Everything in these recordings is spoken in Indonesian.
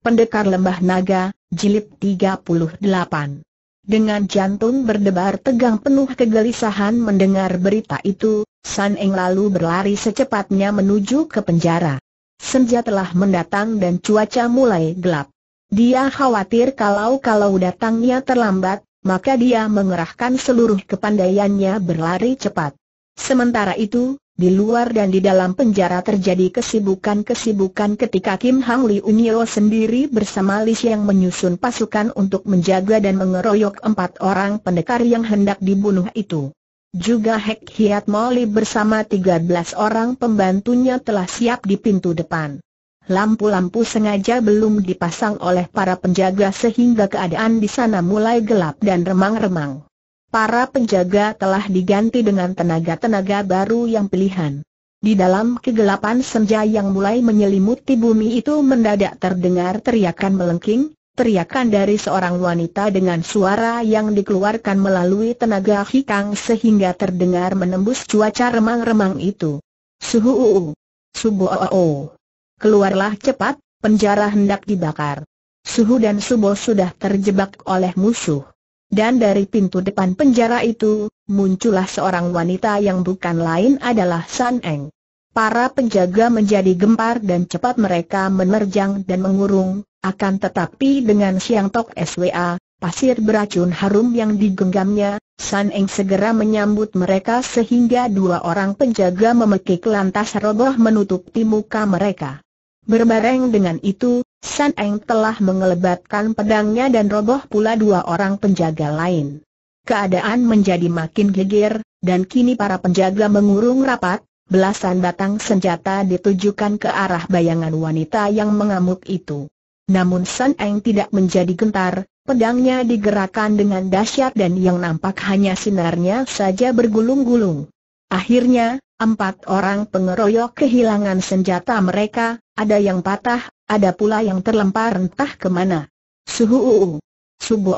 Pendekar Lembah Naga, Jilid 38 Dengan jantung berdebar tegang penuh kegelisahan mendengar berita itu, San Eng lalu berlari secepatnya menuju ke penjara. Senja telah mendatang dan cuaca mulai gelap. Dia khawatir kalau-kalau datangnya terlambat, maka dia mengerahkan seluruh kepandaiannya berlari cepat. Sementara itu, di luar dan di dalam penjara terjadi kesibukan-kesibukan ketika Kim Hang Lee Unio sendiri bersama Li yang menyusun pasukan untuk menjaga dan mengeroyok empat orang pendekar yang hendak dibunuh itu. Juga Hek Hiat Moli bersama 13 orang pembantunya telah siap di pintu depan. Lampu-lampu sengaja belum dipasang oleh para penjaga sehingga keadaan di sana mulai gelap dan remang-remang para penjaga telah diganti dengan tenaga-tenaga baru yang pilihan. Di dalam kegelapan senja yang mulai menyelimuti bumi itu mendadak terdengar teriakan melengking, teriakan dari seorang wanita dengan suara yang dikeluarkan melalui tenaga hikang sehingga terdengar menembus cuaca remang-remang itu. Suhu uu. Subu oo. Keluarlah cepat, penjara hendak dibakar. Suhu dan Subo sudah terjebak oleh musuh. Dan dari pintu depan penjara itu, muncullah seorang wanita yang bukan lain adalah San Eng. Para penjaga menjadi gempar dan cepat mereka menerjang dan mengurung, akan tetapi dengan Siang Tok SWA, pasir beracun harum yang digenggamnya, San Eng segera menyambut mereka sehingga dua orang penjaga memekik lantas roboh menutupi muka mereka. Berbareng dengan itu, San Eng telah mengelebatkan pedangnya dan roboh pula dua orang penjaga lain. Keadaan menjadi makin geger, dan kini para penjaga mengurung rapat, belasan batang senjata ditujukan ke arah bayangan wanita yang mengamuk itu. Namun San Eng tidak menjadi gentar, pedangnya digerakkan dengan dahsyat dan yang nampak hanya sinarnya saja bergulung-gulung. Akhirnya, Empat orang pengeroyok kehilangan senjata mereka, ada yang patah, ada pula yang terlempar entah kemana. Suhu Subo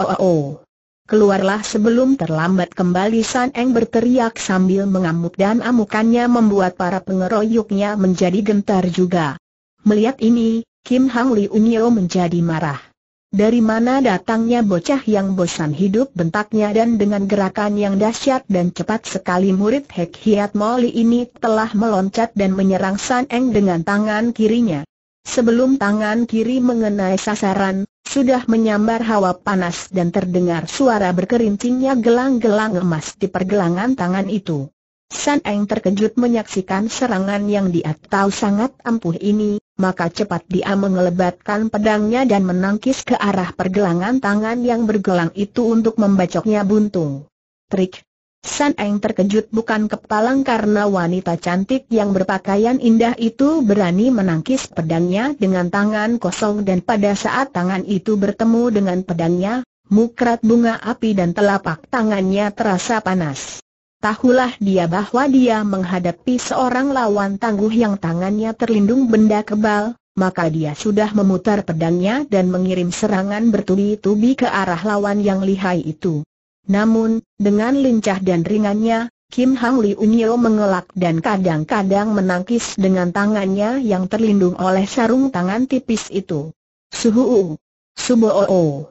Keluarlah sebelum terlambat kembali San Eng berteriak sambil mengamuk dan amukannya membuat para pengeroyoknya menjadi gentar juga. Melihat ini, Kim Hang Li Unyo menjadi marah. Dari mana datangnya bocah yang bosan hidup bentaknya dan dengan gerakan yang dahsyat dan cepat sekali murid Hek Hiat Moli ini telah meloncat dan menyerang San Eng dengan tangan kirinya. Sebelum tangan kiri mengenai sasaran, sudah menyambar hawa panas dan terdengar suara berkerincingnya gelang-gelang emas di pergelangan tangan itu. San Eng terkejut menyaksikan serangan yang dia tahu sangat ampuh ini, maka cepat dia mengelebatkan pedangnya dan menangkis ke arah pergelangan tangan yang bergelang itu untuk membacoknya buntung. Trik! San Eng terkejut bukan kepalang karena wanita cantik yang berpakaian indah itu berani menangkis pedangnya dengan tangan kosong dan pada saat tangan itu bertemu dengan pedangnya, mukrat bunga api dan telapak tangannya terasa panas. Tahulah dia bahwa dia menghadapi seorang lawan tangguh yang tangannya terlindung benda kebal, maka dia sudah memutar pedangnya dan mengirim serangan bertubi-tubi ke arah lawan yang lihai itu. Namun, dengan lincah dan ringannya, Kim Hang Li Unyo mengelak dan kadang-kadang menangkis dengan tangannya yang terlindung oleh sarung tangan tipis itu. Suhu, suboo,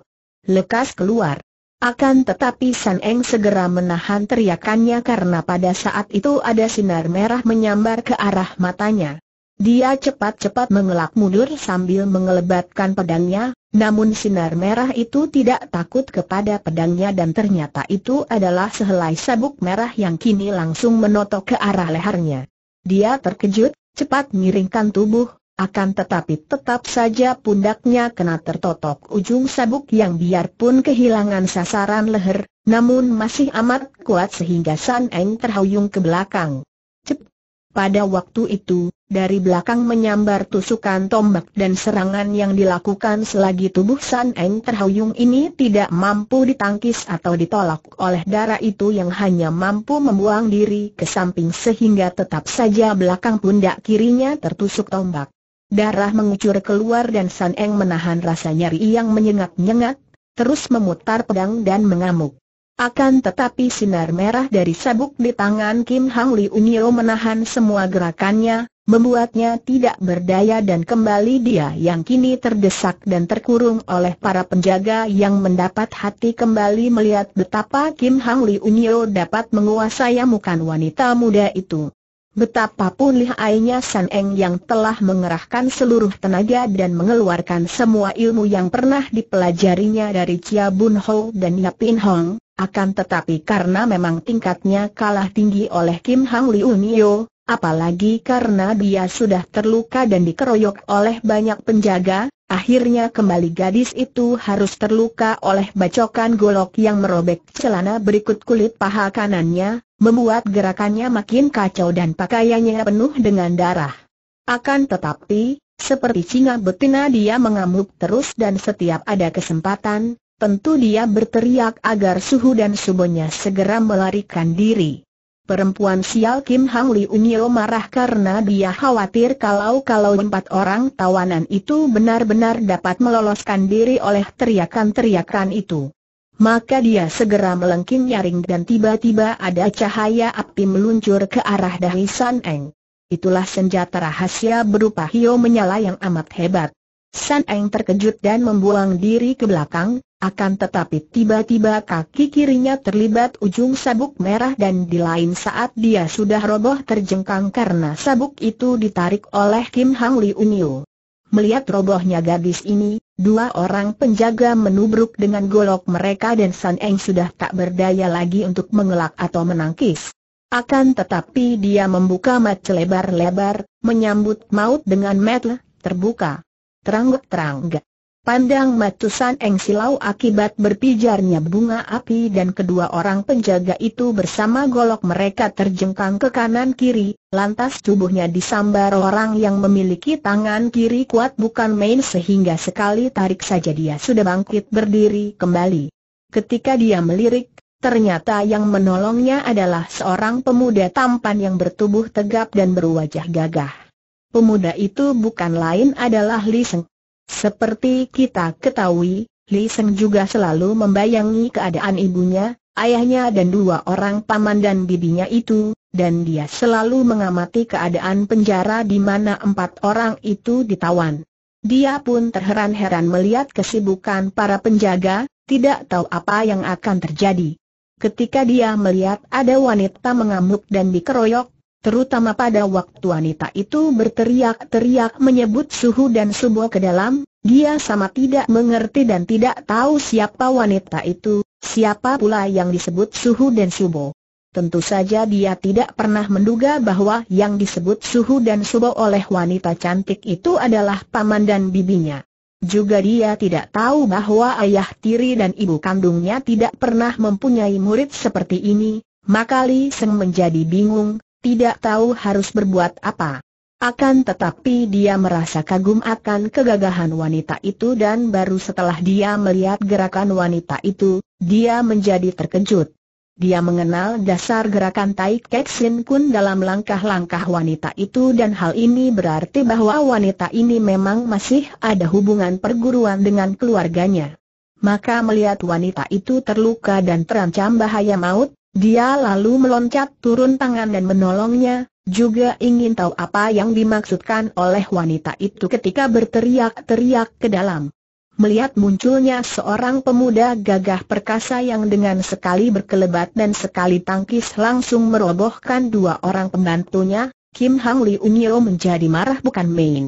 lekas keluar. Akan tetapi San Eng segera menahan teriakannya karena pada saat itu ada sinar merah menyambar ke arah matanya. Dia cepat-cepat mengelak mundur sambil mengelebatkan pedangnya, namun sinar merah itu tidak takut kepada pedangnya dan ternyata itu adalah sehelai sabuk merah yang kini langsung menotok ke arah lehernya. Dia terkejut, cepat miringkan tubuh, akan tetapi tetap saja pundaknya kena tertotok ujung sabuk yang biarpun kehilangan sasaran leher, namun masih amat kuat sehingga San Eng terhuyung ke belakang. Cep! Pada waktu itu, dari belakang menyambar tusukan tombak dan serangan yang dilakukan selagi tubuh San Eng terhuyung ini tidak mampu ditangkis atau ditolak oleh darah itu yang hanya mampu membuang diri ke samping sehingga tetap saja belakang pundak kirinya tertusuk tombak. Darah mengucur keluar dan San Eng menahan rasa nyeri yang menyengat-nyengat, terus memutar pedang dan mengamuk. Akan tetapi sinar merah dari sabuk di tangan Kim Hang Li Unyo menahan semua gerakannya, membuatnya tidak berdaya dan kembali dia yang kini terdesak dan terkurung oleh para penjaga yang mendapat hati kembali melihat betapa Kim Hang Li Unyo dapat menguasai amukan wanita muda itu. Betapapun lihainya San Eng yang telah mengerahkan seluruh tenaga dan mengeluarkan semua ilmu yang pernah dipelajarinya dari Chia Bun Ho dan Yapin Hong, akan tetapi karena memang tingkatnya kalah tinggi oleh Kim Hang Li Nio, apalagi karena dia sudah terluka dan dikeroyok oleh banyak penjaga, Akhirnya kembali gadis itu harus terluka oleh bacokan golok yang merobek celana berikut kulit paha kanannya, membuat gerakannya makin kacau dan pakaiannya penuh dengan darah. Akan tetapi, seperti singa betina dia mengamuk terus dan setiap ada kesempatan, tentu dia berteriak agar suhu dan subonya segera melarikan diri. Perempuan sial Kim Hang Li Nyo marah karena dia khawatir kalau-kalau empat orang tawanan itu benar-benar dapat meloloskan diri oleh teriakan-teriakan itu. Maka dia segera melengking nyaring dan tiba-tiba ada cahaya api meluncur ke arah dahi San Eng. Itulah senjata rahasia berupa hio menyala yang amat hebat. San Eng terkejut dan membuang diri ke belakang, akan tetapi tiba-tiba kaki kirinya terlibat ujung sabuk merah dan di lain saat dia sudah roboh terjengkang karena sabuk itu ditarik oleh Kim Hang Li Unyu. Melihat robohnya gadis ini, dua orang penjaga menubruk dengan golok mereka dan San Eng sudah tak berdaya lagi untuk mengelak atau menangkis. Akan tetapi dia membuka mata lebar-lebar, menyambut maut dengan mata terbuka. terangguk-terangguk. Pandang Matusan Eng Silau akibat berpijarnya bunga api dan kedua orang penjaga itu bersama golok mereka terjengkang ke kanan kiri, lantas tubuhnya disambar orang yang memiliki tangan kiri kuat bukan main sehingga sekali tarik saja dia sudah bangkit berdiri kembali. Ketika dia melirik, ternyata yang menolongnya adalah seorang pemuda tampan yang bertubuh tegap dan berwajah gagah. Pemuda itu bukan lain adalah Li Seng. Seperti kita ketahui, Li Seng juga selalu membayangi keadaan ibunya, ayahnya dan dua orang paman dan bibinya itu, dan dia selalu mengamati keadaan penjara di mana empat orang itu ditawan. Dia pun terheran-heran melihat kesibukan para penjaga, tidak tahu apa yang akan terjadi. Ketika dia melihat ada wanita mengamuk dan dikeroyok, terutama pada waktu wanita itu berteriak-teriak menyebut suhu dan subuh ke dalam, dia sama tidak mengerti dan tidak tahu siapa wanita itu, siapa pula yang disebut suhu dan subuh. Tentu saja dia tidak pernah menduga bahwa yang disebut suhu dan subo oleh wanita cantik itu adalah paman dan bibinya. Juga dia tidak tahu bahwa ayah tiri dan ibu kandungnya tidak pernah mempunyai murid seperti ini, maka Li Seng menjadi bingung, tidak tahu harus berbuat apa. Akan tetapi dia merasa kagum akan kegagahan wanita itu dan baru setelah dia melihat gerakan wanita itu, dia menjadi terkejut. Dia mengenal dasar gerakan Tai Kek Kun dalam langkah-langkah wanita itu dan hal ini berarti bahwa wanita ini memang masih ada hubungan perguruan dengan keluarganya. Maka melihat wanita itu terluka dan terancam bahaya maut, dia lalu meloncat turun tangan dan menolongnya, juga ingin tahu apa yang dimaksudkan oleh wanita itu ketika berteriak-teriak ke dalam. Melihat munculnya seorang pemuda gagah perkasa yang dengan sekali berkelebat dan sekali tangkis langsung merobohkan dua orang pembantunya, Kim Hang Lee Unyo menjadi marah bukan main.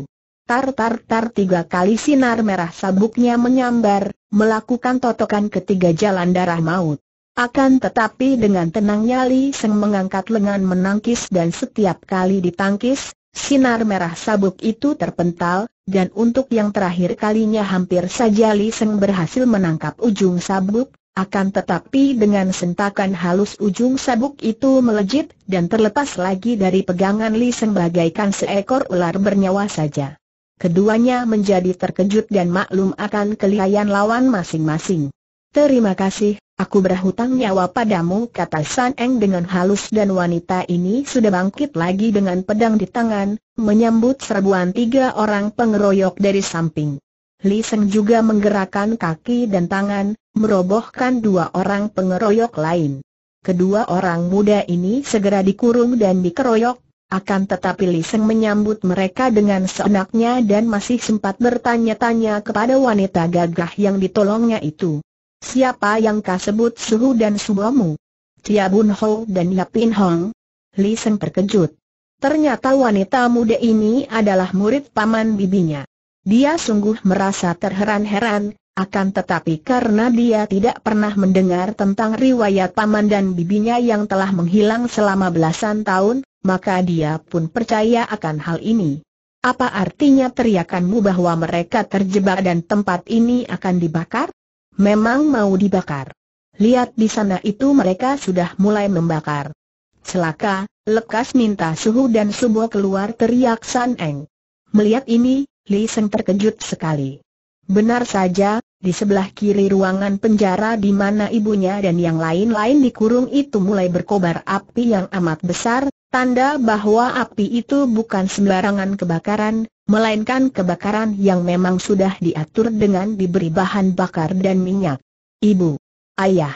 Tar-tar-tar tiga kali sinar merah sabuknya menyambar, melakukan totokan ketiga jalan darah maut. Akan tetapi dengan tenangnya Li Seng mengangkat lengan menangkis dan setiap kali ditangkis, sinar merah sabuk itu terpental, dan untuk yang terakhir kalinya hampir saja Li Seng berhasil menangkap ujung sabuk, akan tetapi dengan sentakan halus ujung sabuk itu melejit dan terlepas lagi dari pegangan Li Seng bagaikan seekor ular bernyawa saja. Keduanya menjadi terkejut dan maklum akan kelihayan lawan masing-masing. Terima kasih, Aku berhutang nyawa padamu kata San Eng dengan halus dan wanita ini sudah bangkit lagi dengan pedang di tangan, menyambut serbuan tiga orang pengeroyok dari samping. Li Seng juga menggerakkan kaki dan tangan, merobohkan dua orang pengeroyok lain. Kedua orang muda ini segera dikurung dan dikeroyok, akan tetapi Li Seng menyambut mereka dengan seenaknya dan masih sempat bertanya-tanya kepada wanita gagah yang ditolongnya itu. Siapa yang kau sebut Suhu dan Suomu? Tia Bun Ho dan Yapin Hong? Li Seng terkejut. Ternyata wanita muda ini adalah murid paman bibinya. Dia sungguh merasa terheran-heran, akan tetapi karena dia tidak pernah mendengar tentang riwayat paman dan bibinya yang telah menghilang selama belasan tahun, maka dia pun percaya akan hal ini. Apa artinya teriakanmu bahwa mereka terjebak dan tempat ini akan dibakar? Memang mau dibakar. Lihat di sana itu mereka sudah mulai membakar. Celaka, lekas minta suhu dan subuh keluar teriak San Eng. Melihat ini, Li Sen terkejut sekali. Benar saja, di sebelah kiri ruangan penjara di mana ibunya dan yang lain-lain dikurung itu mulai berkobar api yang amat besar, tanda bahwa api itu bukan sembarangan kebakaran, melainkan kebakaran yang memang sudah diatur dengan diberi bahan bakar dan minyak. Ibu, ayah,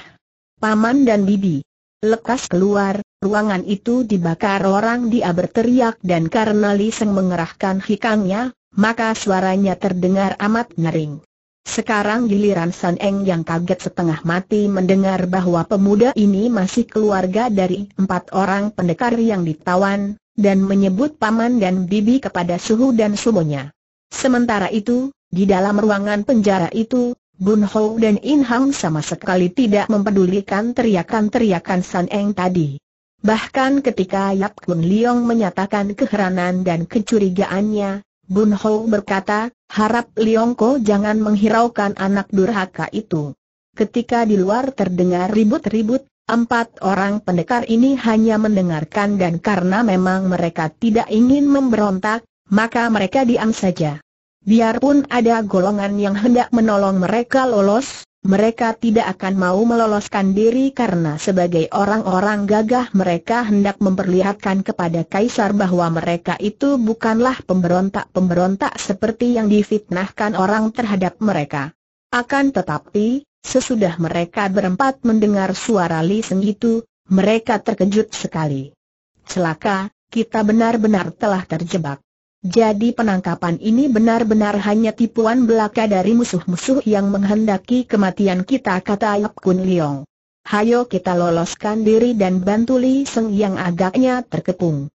paman dan bibi. Lekas keluar, ruangan itu dibakar orang dia berteriak dan karena Liseng mengerahkan hikangnya, maka suaranya terdengar amat nering. Sekarang giliran San Eng yang kaget setengah mati mendengar bahwa pemuda ini masih keluarga dari empat orang pendekar yang ditawan, dan menyebut paman dan bibi kepada suhu dan sumonya. Sementara itu, di dalam ruangan penjara itu, Bun Ho dan In Hang sama sekali tidak mempedulikan teriakan-teriakan San Eng tadi. Bahkan ketika Yap Kun Leong menyatakan keheranan dan kecurigaannya, Bun Ho berkata, harap Leong Ko jangan menghiraukan anak durhaka itu. Ketika di luar terdengar ribut-ribut, Empat orang pendekar ini hanya mendengarkan dan karena memang mereka tidak ingin memberontak, maka mereka diam saja. Biarpun ada golongan yang hendak menolong mereka lolos, mereka tidak akan mau meloloskan diri karena sebagai orang-orang gagah mereka hendak memperlihatkan kepada Kaisar bahwa mereka itu bukanlah pemberontak-pemberontak seperti yang difitnahkan orang terhadap mereka. Akan tetapi, sesudah mereka berempat mendengar suara Li Seng itu, mereka terkejut sekali. Celaka, kita benar-benar telah terjebak. Jadi penangkapan ini benar-benar hanya tipuan belaka dari musuh-musuh yang menghendaki kematian kita kata Yap Kun Leong. Hayo kita loloskan diri dan bantu Li Seng yang agaknya terkepung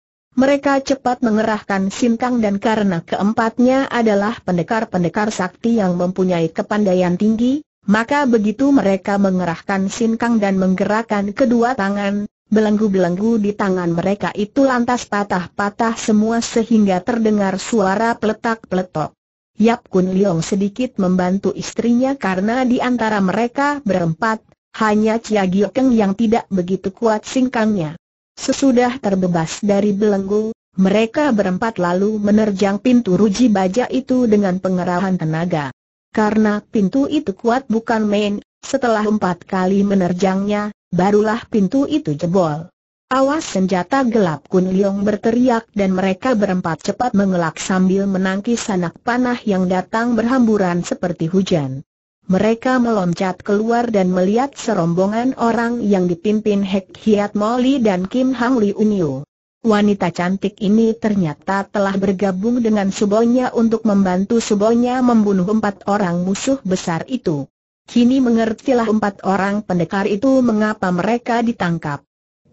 mereka cepat mengerahkan sinkang dan karena keempatnya adalah pendekar-pendekar sakti yang mempunyai kepandaian tinggi, maka begitu mereka mengerahkan sinkang dan menggerakkan kedua tangan, belenggu-belenggu di tangan mereka itu lantas patah-patah semua sehingga terdengar suara peletak-peletok. Yap Kun Leong sedikit membantu istrinya karena di antara mereka berempat, hanya Chia Giokeng yang tidak begitu kuat singkangnya. Sesudah terbebas dari belenggu, mereka berempat lalu menerjang pintu ruji baja itu dengan pengerahan tenaga. Karena pintu itu kuat bukan main, setelah empat kali menerjangnya, barulah pintu itu jebol. Awas senjata gelap Kun Leong berteriak dan mereka berempat cepat mengelak sambil menangkis anak panah yang datang berhamburan seperti hujan mereka meloncat keluar dan melihat serombongan orang yang dipimpin Hek Hiat Moli dan Kim Hang Li Unyu. Wanita cantik ini ternyata telah bergabung dengan Subonya untuk membantu Subonya membunuh empat orang musuh besar itu. Kini mengertilah empat orang pendekar itu mengapa mereka ditangkap.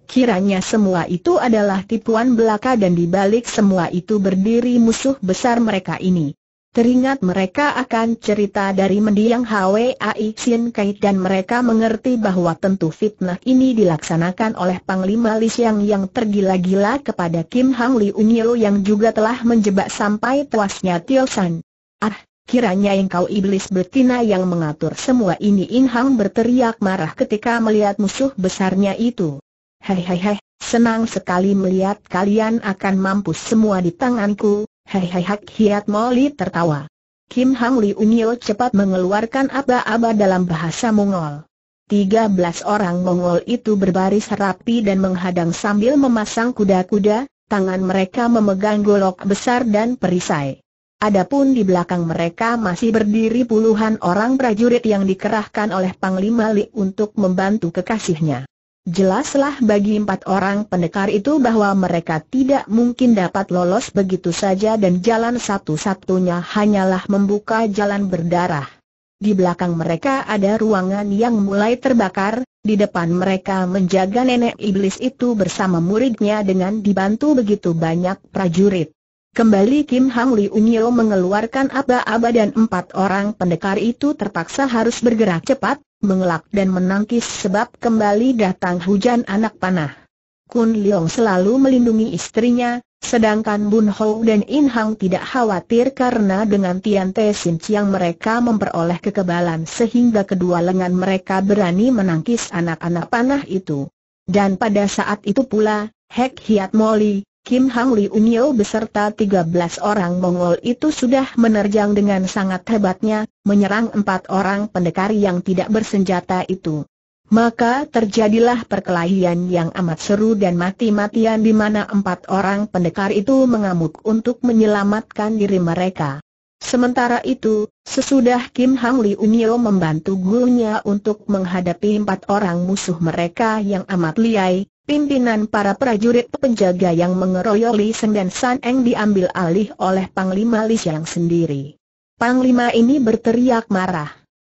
Kiranya semua itu adalah tipuan belaka dan dibalik semua itu berdiri musuh besar mereka ini. Teringat mereka akan cerita dari mendiang Ai Xin Kai dan mereka mengerti bahwa tentu fitnah ini dilaksanakan oleh Panglima Li Xiang yang tergila-gila kepada Kim Hang Li Unyeo yang juga telah menjebak sampai tuasnya Tio San. Ah, kiranya engkau iblis betina yang mengatur semua ini In Hang berteriak marah ketika melihat musuh besarnya itu. Hei hei hei, senang sekali melihat kalian akan mampus semua di tanganku, Hai hai hak hiat Molly tertawa. Kim Hang Li Unyo cepat mengeluarkan aba-aba dalam bahasa Mongol. Tiga belas orang Mongol itu berbaris rapi dan menghadang sambil memasang kuda-kuda, tangan mereka memegang golok besar dan perisai. Adapun di belakang mereka masih berdiri puluhan orang prajurit yang dikerahkan oleh Panglima Li untuk membantu kekasihnya. Jelaslah bagi empat orang pendekar itu bahwa mereka tidak mungkin dapat lolos begitu saja dan jalan satu-satunya hanyalah membuka jalan berdarah. Di belakang mereka ada ruangan yang mulai terbakar, di depan mereka menjaga nenek iblis itu bersama muridnya dengan dibantu begitu banyak prajurit. Kembali Kim Hang Li Unyo mengeluarkan aba-aba dan empat orang pendekar itu terpaksa harus bergerak cepat, mengelak dan menangkis sebab kembali datang hujan anak panah. Kun Leong selalu melindungi istrinya, sedangkan Bun Ho dan In Hang tidak khawatir karena dengan Tian Te Sin Chiang mereka memperoleh kekebalan sehingga kedua lengan mereka berani menangkis anak-anak panah itu. Dan pada saat itu pula, Hek Hiat Moli, Kim Hang Li Unyo beserta 13 orang Mongol itu sudah menerjang dengan sangat hebatnya, menyerang empat orang pendekar yang tidak bersenjata itu. Maka terjadilah perkelahian yang amat seru dan mati-matian di mana empat orang pendekar itu mengamuk untuk menyelamatkan diri mereka. Sementara itu, sesudah Kim Hang Li Unyo membantu gurunya untuk menghadapi empat orang musuh mereka yang amat liai, Pimpinan para prajurit penjaga yang mengeroyok Li Seng dan San Eng diambil alih oleh Panglima Li Xiang sendiri. Panglima ini berteriak marah.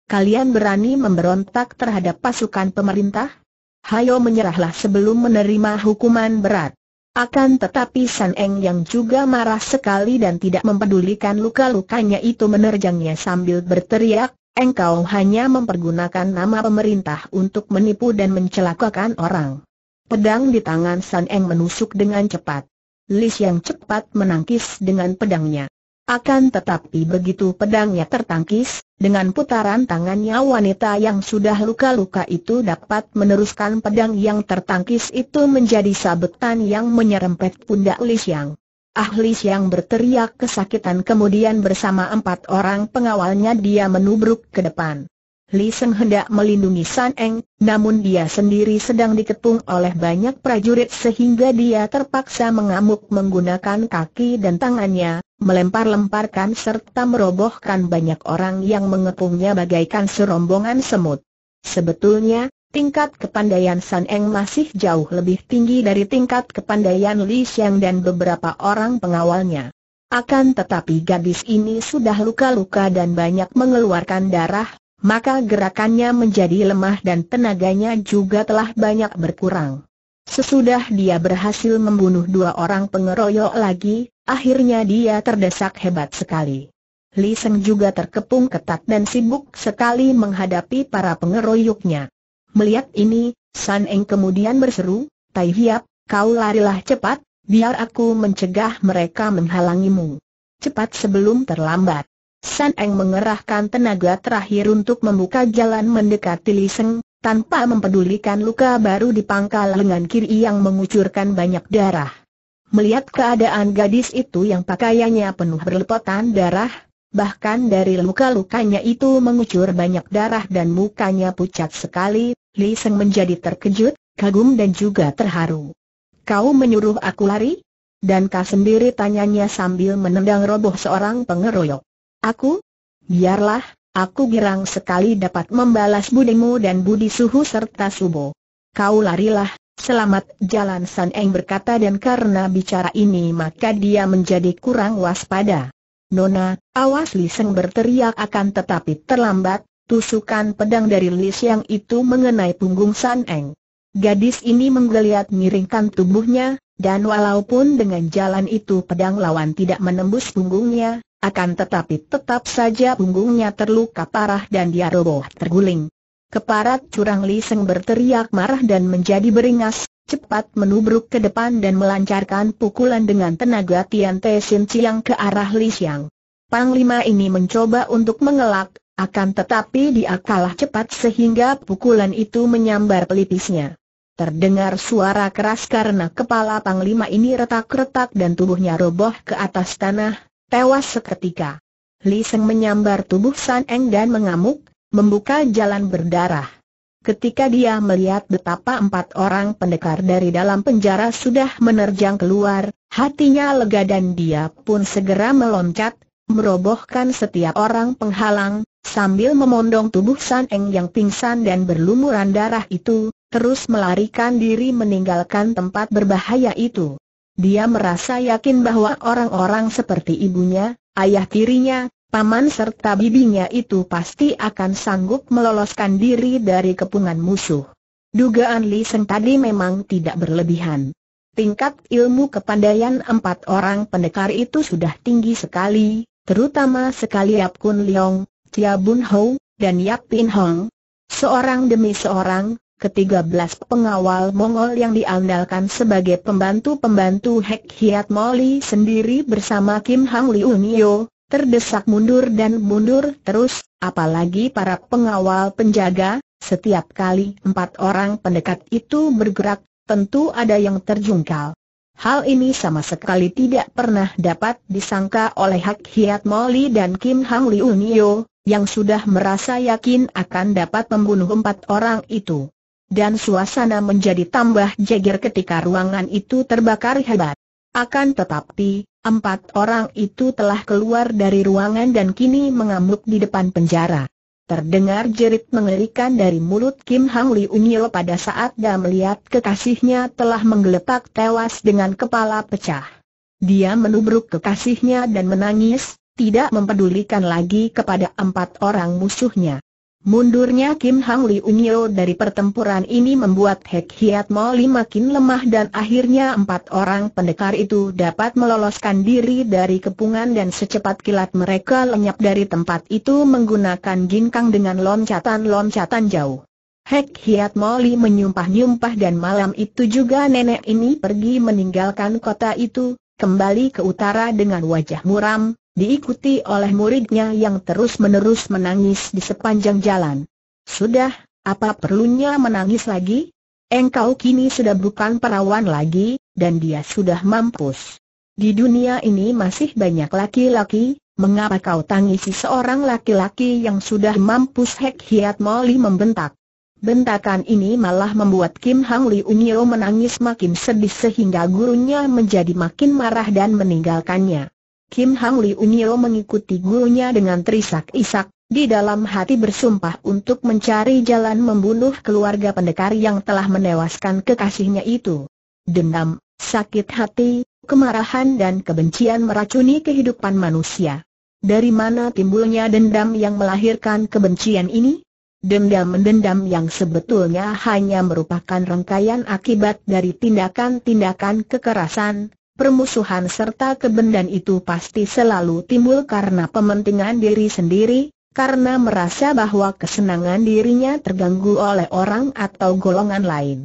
Kalian berani memberontak terhadap pasukan pemerintah? Hayo menyerahlah sebelum menerima hukuman berat. Akan tetapi San Eng yang juga marah sekali dan tidak mempedulikan luka-lukanya itu menerjangnya sambil berteriak, engkau hanya mempergunakan nama pemerintah untuk menipu dan mencelakakan orang. Pedang di tangan San Eng menusuk dengan cepat. Lis yang cepat menangkis dengan pedangnya. Akan tetapi begitu pedangnya tertangkis, dengan putaran tangannya wanita yang sudah luka-luka itu dapat meneruskan pedang yang tertangkis itu menjadi sabetan yang menyerempet pundak Lis yang. Ah, Lis yang berteriak kesakitan kemudian bersama empat orang pengawalnya dia menubruk ke depan. Li Seng hendak melindungi San Eng, namun dia sendiri sedang diketung oleh banyak prajurit sehingga dia terpaksa mengamuk menggunakan kaki dan tangannya, melempar-lemparkan serta merobohkan banyak orang yang mengepungnya bagaikan serombongan semut. Sebetulnya, tingkat kepandaian San Eng masih jauh lebih tinggi dari tingkat kepandaian Li Xiang dan beberapa orang pengawalnya. Akan tetapi gadis ini sudah luka-luka dan banyak mengeluarkan darah, maka gerakannya menjadi lemah dan tenaganya juga telah banyak berkurang. Sesudah dia berhasil membunuh dua orang pengeroyok lagi, akhirnya dia terdesak hebat sekali. Li Seng juga terkepung ketat dan sibuk sekali menghadapi para pengeroyoknya. Melihat ini, San Eng kemudian berseru, Tai Hiap, kau larilah cepat, biar aku mencegah mereka menghalangimu. Cepat sebelum terlambat. San Eng mengerahkan tenaga terakhir untuk membuka jalan mendekati Li Seng, tanpa mempedulikan luka baru di pangkal lengan kiri yang mengucurkan banyak darah. Melihat keadaan gadis itu yang pakaiannya penuh berlepotan darah, bahkan dari luka-lukanya itu mengucur banyak darah dan mukanya pucat sekali, Li Seng menjadi terkejut, kagum dan juga terharu. Kau menyuruh aku lari? Dan kau sendiri tanyanya sambil menendang roboh seorang pengeroyok. Aku? Biarlah, aku girang sekali dapat membalas budimu dan budi suhu serta subo. Kau larilah, selamat jalan San Eng berkata dan karena bicara ini maka dia menjadi kurang waspada. Nona, awas Li Seng berteriak akan tetapi terlambat, tusukan pedang dari Li Siang itu mengenai punggung San Eng. Gadis ini menggeliat miringkan tubuhnya, dan walaupun dengan jalan itu pedang lawan tidak menembus punggungnya, akan tetapi tetap saja punggungnya terluka parah dan dia roboh terguling. Keparat curang Li Liseng berteriak marah dan menjadi beringas, cepat menubruk ke depan dan melancarkan pukulan dengan tenaga Tian Te Sin Chiang ke arah Li Xiang. Panglima ini mencoba untuk mengelak, akan tetapi dia kalah cepat sehingga pukulan itu menyambar pelipisnya. Terdengar suara keras karena kepala Panglima ini retak-retak dan tubuhnya roboh ke atas tanah, tewas seketika. Li Seng menyambar tubuh San Eng dan mengamuk, membuka jalan berdarah. Ketika dia melihat betapa empat orang pendekar dari dalam penjara sudah menerjang keluar, hatinya lega dan dia pun segera meloncat, merobohkan setiap orang penghalang, sambil memondong tubuh San Eng yang pingsan dan berlumuran darah itu, terus melarikan diri meninggalkan tempat berbahaya itu. Dia merasa yakin bahwa orang-orang seperti ibunya, ayah tirinya, paman serta bibinya itu pasti akan sanggup meloloskan diri dari kepungan musuh. Dugaan Li Seng tadi memang tidak berlebihan. Tingkat ilmu kepandaian empat orang pendekar itu sudah tinggi sekali, terutama sekali Yap Kun Leong, Chia Bun Hou, dan Yap Pin Hong. Seorang demi seorang, ketiga belas pengawal Mongol yang diandalkan sebagai pembantu-pembantu Hek Hiat Moli sendiri bersama Kim Hang Liu Nio, terdesak mundur dan mundur terus, apalagi para pengawal penjaga, setiap kali empat orang pendekat itu bergerak, tentu ada yang terjungkal. Hal ini sama sekali tidak pernah dapat disangka oleh Hak Hiat Moli dan Kim Hang Liu Nio, yang sudah merasa yakin akan dapat membunuh empat orang itu dan suasana menjadi tambah jeger ketika ruangan itu terbakar hebat. Akan tetapi, empat orang itu telah keluar dari ruangan dan kini mengamuk di depan penjara. Terdengar jerit mengerikan dari mulut Kim Hang Lee Unyil pada saat dia melihat kekasihnya telah menggeletak tewas dengan kepala pecah. Dia menubruk kekasihnya dan menangis, tidak mempedulikan lagi kepada empat orang musuhnya. Mundurnya Kim Hang Unyo dari pertempuran ini membuat Hek Hiat Moli makin lemah dan akhirnya empat orang pendekar itu dapat meloloskan diri dari kepungan dan secepat kilat mereka lenyap dari tempat itu menggunakan ginkang dengan loncatan-loncatan jauh. Hek Hiat Moli menyumpah-nyumpah dan malam itu juga nenek ini pergi meninggalkan kota itu, kembali ke utara dengan wajah muram, Diikuti oleh muridnya yang terus-menerus menangis di sepanjang jalan. Sudah, apa perlunya menangis lagi? Engkau kini sudah bukan perawan lagi, dan dia sudah mampus. Di dunia ini masih banyak laki-laki, mengapa kau tangisi seorang laki-laki yang sudah mampus Hek Hiat Moli membentak. Bentakan ini malah membuat Kim Hang Li Unyo menangis makin sedih sehingga gurunya menjadi makin marah dan meninggalkannya. Kim Hang Li Unyo mengikuti gurunya dengan terisak-isak, di dalam hati bersumpah untuk mencari jalan membunuh keluarga pendekar yang telah menewaskan kekasihnya itu. Dendam, sakit hati, kemarahan dan kebencian meracuni kehidupan manusia. Dari mana timbulnya dendam yang melahirkan kebencian ini? Dendam-mendendam yang sebetulnya hanya merupakan rangkaian akibat dari tindakan-tindakan kekerasan, permusuhan serta kebendan itu pasti selalu timbul karena pementingan diri sendiri, karena merasa bahwa kesenangan dirinya terganggu oleh orang atau golongan lain.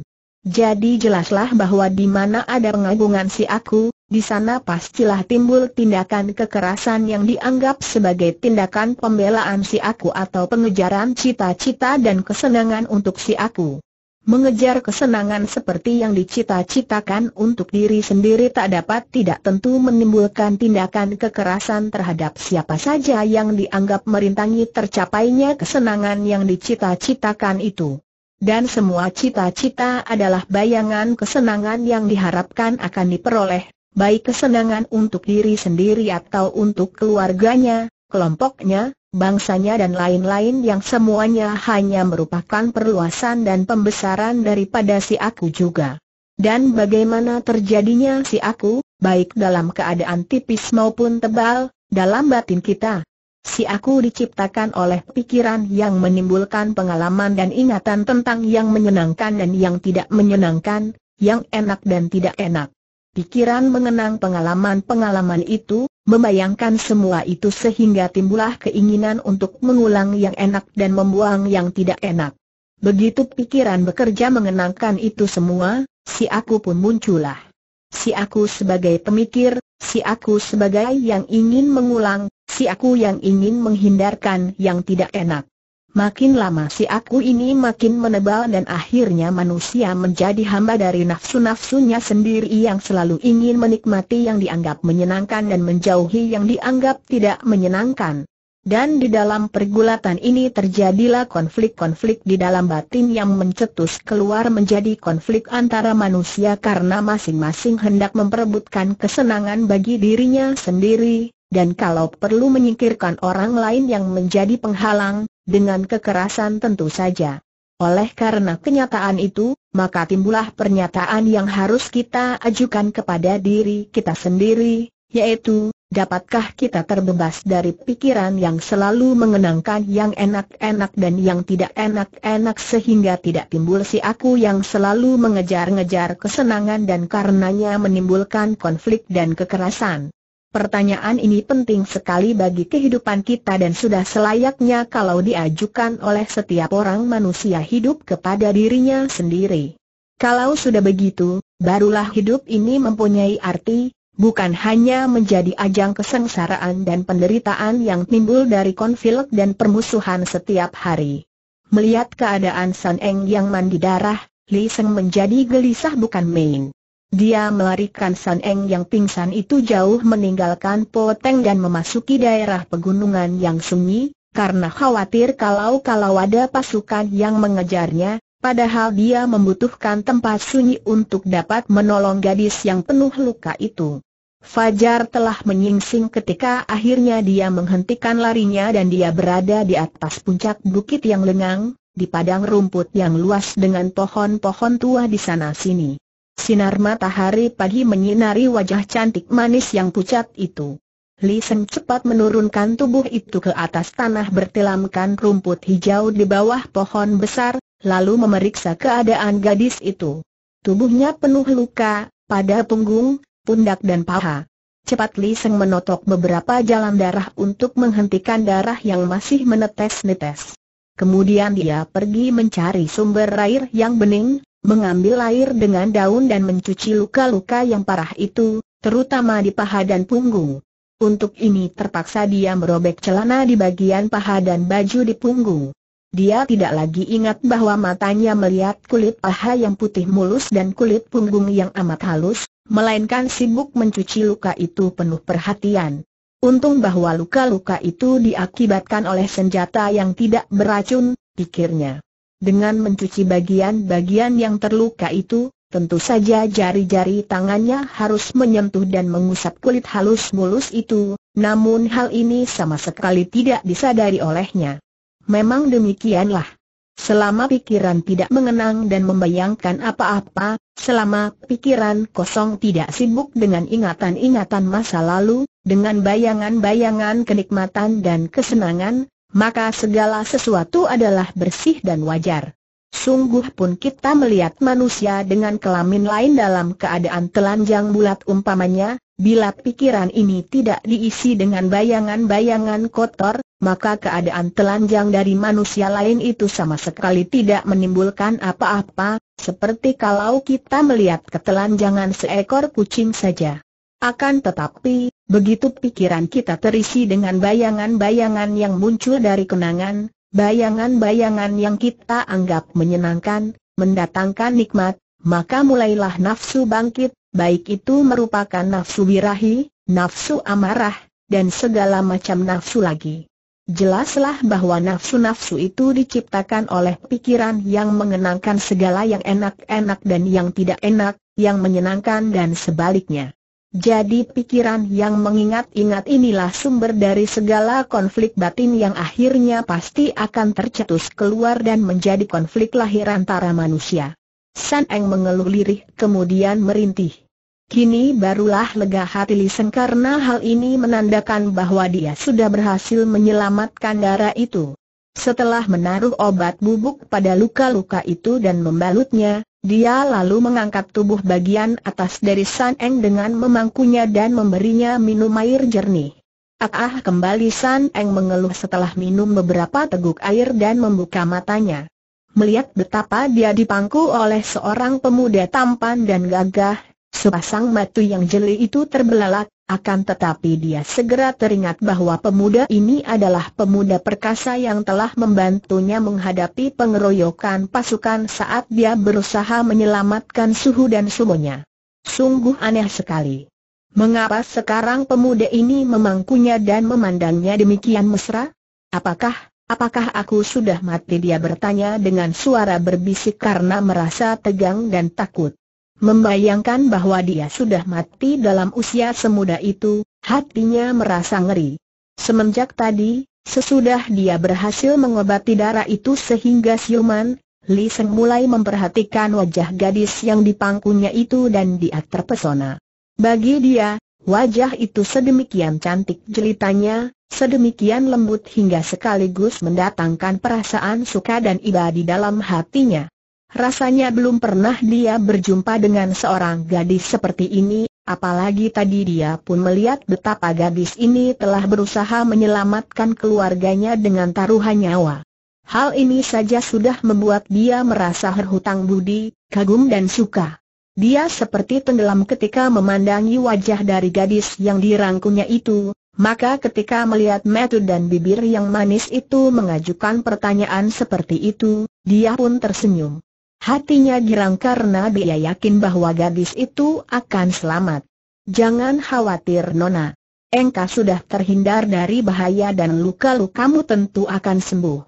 Jadi jelaslah bahwa di mana ada pengagungan si aku, di sana pastilah timbul tindakan kekerasan yang dianggap sebagai tindakan pembelaan si aku atau pengejaran cita-cita dan kesenangan untuk si aku. Mengejar kesenangan seperti yang dicita-citakan untuk diri sendiri tak dapat tidak tentu menimbulkan tindakan kekerasan terhadap siapa saja yang dianggap merintangi tercapainya kesenangan yang dicita-citakan itu. Dan semua cita-cita adalah bayangan kesenangan yang diharapkan akan diperoleh, baik kesenangan untuk diri sendiri atau untuk keluarganya, kelompoknya, bangsanya dan lain-lain yang semuanya hanya merupakan perluasan dan pembesaran daripada si aku juga. Dan bagaimana terjadinya si aku, baik dalam keadaan tipis maupun tebal, dalam batin kita. Si aku diciptakan oleh pikiran yang menimbulkan pengalaman dan ingatan tentang yang menyenangkan dan yang tidak menyenangkan, yang enak dan tidak enak. Pikiran mengenang pengalaman-pengalaman itu, membayangkan semua itu sehingga timbullah keinginan untuk mengulang yang enak dan membuang yang tidak enak. Begitu pikiran bekerja mengenangkan itu semua, si aku pun muncullah. Si aku sebagai pemikir, si aku sebagai yang ingin mengulang, si aku yang ingin menghindarkan yang tidak enak. Makin lama si aku ini makin menebal dan akhirnya manusia menjadi hamba dari nafsu-nafsunya sendiri yang selalu ingin menikmati yang dianggap menyenangkan dan menjauhi yang dianggap tidak menyenangkan. Dan di dalam pergulatan ini terjadilah konflik-konflik di dalam batin yang mencetus keluar menjadi konflik antara manusia karena masing-masing hendak memperebutkan kesenangan bagi dirinya sendiri, dan kalau perlu menyingkirkan orang lain yang menjadi penghalang, dengan kekerasan tentu saja. Oleh karena kenyataan itu, maka timbullah pernyataan yang harus kita ajukan kepada diri kita sendiri, yaitu, dapatkah kita terbebas dari pikiran yang selalu mengenangkan yang enak-enak dan yang tidak enak-enak sehingga tidak timbul si aku yang selalu mengejar-ngejar kesenangan dan karenanya menimbulkan konflik dan kekerasan. Pertanyaan ini penting sekali bagi kehidupan kita dan sudah selayaknya kalau diajukan oleh setiap orang manusia hidup kepada dirinya sendiri. Kalau sudah begitu, barulah hidup ini mempunyai arti, bukan hanya menjadi ajang kesengsaraan dan penderitaan yang timbul dari konflik dan permusuhan setiap hari. Melihat keadaan San Eng yang mandi darah, Li Seng menjadi gelisah bukan main. Dia melarikan San Eng yang pingsan itu jauh meninggalkan Poteng dan memasuki daerah pegunungan yang sunyi, karena khawatir kalau-kalau ada pasukan yang mengejarnya, padahal dia membutuhkan tempat sunyi untuk dapat menolong gadis yang penuh luka itu. Fajar telah menyingsing ketika akhirnya dia menghentikan larinya dan dia berada di atas puncak bukit yang lengang, di padang rumput yang luas dengan pohon-pohon tua di sana-sini. Sinar matahari pagi menyinari wajah cantik manis yang pucat itu. Li Sen cepat menurunkan tubuh itu ke atas tanah bertelamkan rumput hijau di bawah pohon besar, lalu memeriksa keadaan gadis itu. Tubuhnya penuh luka, pada punggung, pundak dan paha. Cepat Li Sen menotok beberapa jalan darah untuk menghentikan darah yang masih menetes-netes. Kemudian dia pergi mencari sumber air yang bening, mengambil air dengan daun dan mencuci luka-luka yang parah itu, terutama di paha dan punggung. Untuk ini terpaksa dia merobek celana di bagian paha dan baju di punggung. Dia tidak lagi ingat bahwa matanya melihat kulit paha yang putih mulus dan kulit punggung yang amat halus, melainkan sibuk mencuci luka itu penuh perhatian. Untung bahwa luka-luka itu diakibatkan oleh senjata yang tidak beracun, pikirnya. Dengan mencuci bagian-bagian yang terluka itu, tentu saja jari-jari tangannya harus menyentuh dan mengusap kulit halus mulus itu, namun hal ini sama sekali tidak disadari olehnya. Memang demikianlah. Selama pikiran tidak mengenang dan membayangkan apa-apa, selama pikiran kosong tidak sibuk dengan ingatan-ingatan masa lalu, dengan bayangan-bayangan kenikmatan dan kesenangan, maka segala sesuatu adalah bersih dan wajar. Sungguh pun kita melihat manusia dengan kelamin lain dalam keadaan telanjang bulat umpamanya, bila pikiran ini tidak diisi dengan bayangan-bayangan kotor, maka keadaan telanjang dari manusia lain itu sama sekali tidak menimbulkan apa-apa, seperti kalau kita melihat ketelanjangan seekor kucing saja. Akan tetapi, Begitu pikiran kita terisi dengan bayangan-bayangan yang muncul dari kenangan, bayangan-bayangan yang kita anggap menyenangkan, mendatangkan nikmat, maka mulailah nafsu bangkit, baik itu merupakan nafsu birahi, nafsu amarah, dan segala macam nafsu lagi. Jelaslah bahwa nafsu-nafsu itu diciptakan oleh pikiran yang mengenangkan segala yang enak-enak dan yang tidak enak, yang menyenangkan dan sebaliknya. Jadi pikiran yang mengingat-ingat inilah sumber dari segala konflik batin yang akhirnya pasti akan tercetus keluar dan menjadi konflik lahir antara manusia. San Eng mengeluh lirih kemudian merintih. Kini barulah lega hati Lisen karena hal ini menandakan bahwa dia sudah berhasil menyelamatkan darah itu. Setelah menaruh obat bubuk pada luka-luka itu dan membalutnya, dia lalu mengangkat tubuh bagian atas dari San Eng dengan memangkunya dan memberinya minum air jernih. Ah, kembali San Eng mengeluh setelah minum beberapa teguk air dan membuka matanya. Melihat betapa dia dipangku oleh seorang pemuda tampan dan gagah, Sepasang matu yang jeli itu terbelalak, akan tetapi dia segera teringat bahwa pemuda ini adalah pemuda perkasa yang telah membantunya menghadapi pengeroyokan pasukan saat dia berusaha menyelamatkan suhu dan sumonya. Sungguh aneh sekali. Mengapa sekarang pemuda ini memangkunya dan memandangnya demikian mesra? Apakah, apakah aku sudah mati dia bertanya dengan suara berbisik karena merasa tegang dan takut. Membayangkan bahwa dia sudah mati dalam usia semuda itu, hatinya merasa ngeri. Semenjak tadi, sesudah dia berhasil mengobati darah itu sehingga siuman, Li Seng mulai memperhatikan wajah gadis yang dipangkunya itu dan dia terpesona. Bagi dia, wajah itu sedemikian cantik jelitanya, sedemikian lembut hingga sekaligus mendatangkan perasaan suka dan iba di dalam hatinya. Rasanya belum pernah dia berjumpa dengan seorang gadis seperti ini, apalagi tadi dia pun melihat betapa gadis ini telah berusaha menyelamatkan keluarganya dengan taruhan nyawa. Hal ini saja sudah membuat dia merasa berhutang budi, kagum dan suka. Dia seperti tenggelam ketika memandangi wajah dari gadis yang dirangkunya itu, maka ketika melihat mata dan bibir yang manis itu mengajukan pertanyaan seperti itu, dia pun tersenyum. Hatinya girang karena dia yakin bahwa gadis itu akan selamat. Jangan khawatir Nona. Engkau sudah terhindar dari bahaya dan luka-luka kamu tentu akan sembuh.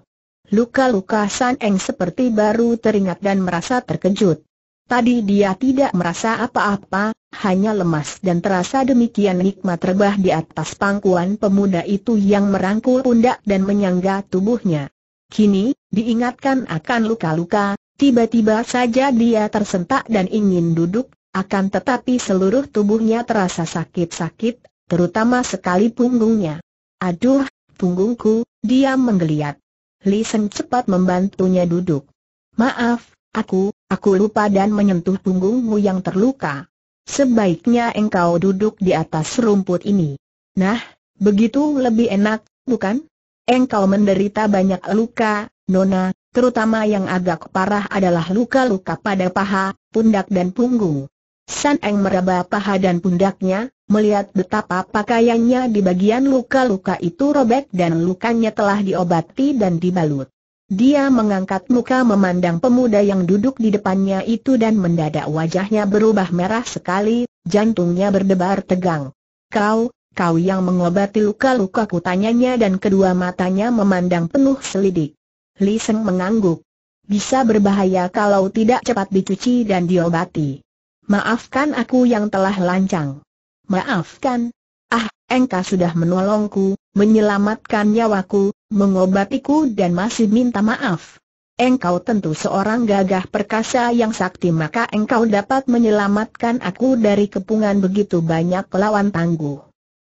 Luka-luka San Eng seperti baru teringat dan merasa terkejut. Tadi dia tidak merasa apa-apa, hanya lemas dan terasa demikian nikmat rebah di atas pangkuan pemuda itu yang merangkul pundak dan menyangga tubuhnya. Kini, diingatkan akan luka-luka, Tiba-tiba saja dia tersentak dan ingin duduk, akan tetapi seluruh tubuhnya terasa sakit-sakit, terutama sekali punggungnya. Aduh, punggungku, dia menggeliat. Li Seng cepat membantunya duduk. Maaf, aku, aku lupa dan menyentuh punggungmu yang terluka. Sebaiknya engkau duduk di atas rumput ini. Nah, begitu lebih enak, bukan? Engkau menderita banyak luka, Nona, terutama yang agak parah adalah luka-luka pada paha, pundak dan punggung. San Eng meraba paha dan pundaknya, melihat betapa pakaiannya di bagian luka-luka itu robek dan lukanya telah diobati dan dibalut. Dia mengangkat muka memandang pemuda yang duduk di depannya itu dan mendadak wajahnya berubah merah sekali, jantungnya berdebar tegang. Kau, kau yang mengobati luka luka kutanyanya dan kedua matanya memandang penuh selidik. Li Seng mengangguk. Bisa berbahaya kalau tidak cepat dicuci dan diobati. Maafkan aku yang telah lancang. Maafkan. Ah, engkau sudah menolongku, menyelamatkan nyawaku, mengobatiku dan masih minta maaf. Engkau tentu seorang gagah perkasa yang sakti maka engkau dapat menyelamatkan aku dari kepungan begitu banyak lawan tangguh.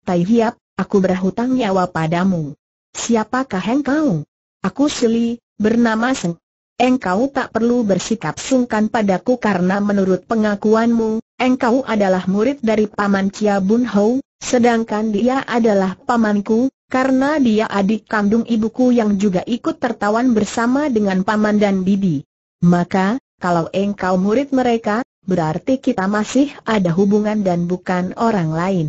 Tai Hiap, aku berhutang nyawa padamu. Siapakah engkau? Aku Sili, bernama Seng. Engkau tak perlu bersikap sungkan padaku karena menurut pengakuanmu, engkau adalah murid dari Paman Chia Bun Hou, sedangkan dia adalah pamanku, karena dia adik kandung ibuku yang juga ikut tertawan bersama dengan paman dan bibi. Maka, kalau engkau murid mereka, berarti kita masih ada hubungan dan bukan orang lain.